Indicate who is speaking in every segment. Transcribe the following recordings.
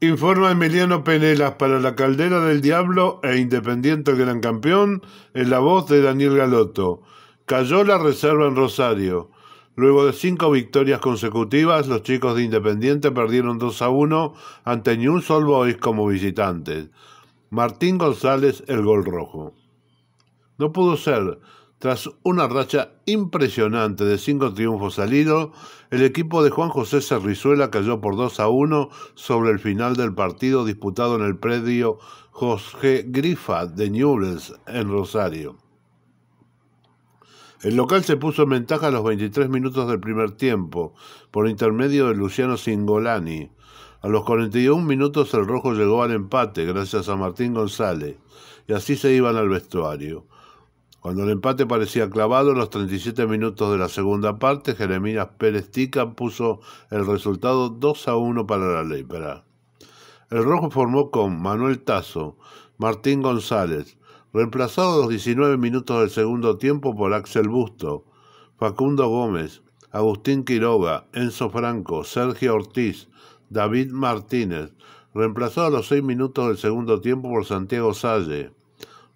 Speaker 1: Informa Emiliano Penelas para La Caldera del Diablo e Independiente Gran Campeón en la voz de Daniel Galotto. Cayó la reserva en Rosario. Luego de cinco victorias consecutivas, los chicos de Independiente perdieron 2 a 1 ante New Sol Boys como visitantes. Martín González, el gol rojo. No pudo ser. Tras una racha impresionante de cinco triunfos salidos, el equipo de Juan José Cerrizuela cayó por 2 a 1 sobre el final del partido disputado en el predio José Grifa de Newells en Rosario. El local se puso en ventaja a los 23 minutos del primer tiempo, por intermedio de Luciano Singolani. A los 41 minutos el rojo llegó al empate gracias a Martín González, y así se iban al vestuario. Cuando el empate parecía clavado, en los 37 minutos de la segunda parte, Jeremías Pérez Tica puso el resultado 2 a 1 para la Lepra. El rojo formó con Manuel Tazo, Martín González, reemplazado a los 19 minutos del segundo tiempo por Axel Busto, Facundo Gómez, Agustín Quiroga, Enzo Franco, Sergio Ortiz, David Martínez, reemplazado a los 6 minutos del segundo tiempo por Santiago Salle,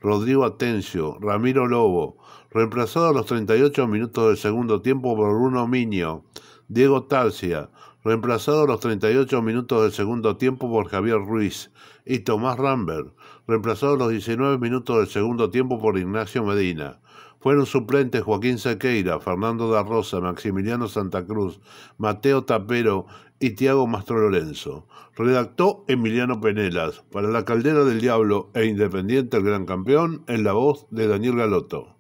Speaker 1: Rodrigo Atencio, Ramiro Lobo, reemplazado a los 38 minutos del segundo tiempo por Bruno Miño, Diego Tarcia, reemplazado a los 38 minutos del segundo tiempo por Javier Ruiz, y Tomás Rambert, reemplazado a los 19 minutos del segundo tiempo por Ignacio Medina. Fueron suplentes Joaquín Sequeira, Fernando da Rosa, Maximiliano Santa Cruz, Mateo Tapero y Tiago Mastro Lorenzo. Redactó Emiliano Penelas para La Caldera del Diablo e Independiente el Gran Campeón en la voz de Daniel Galoto.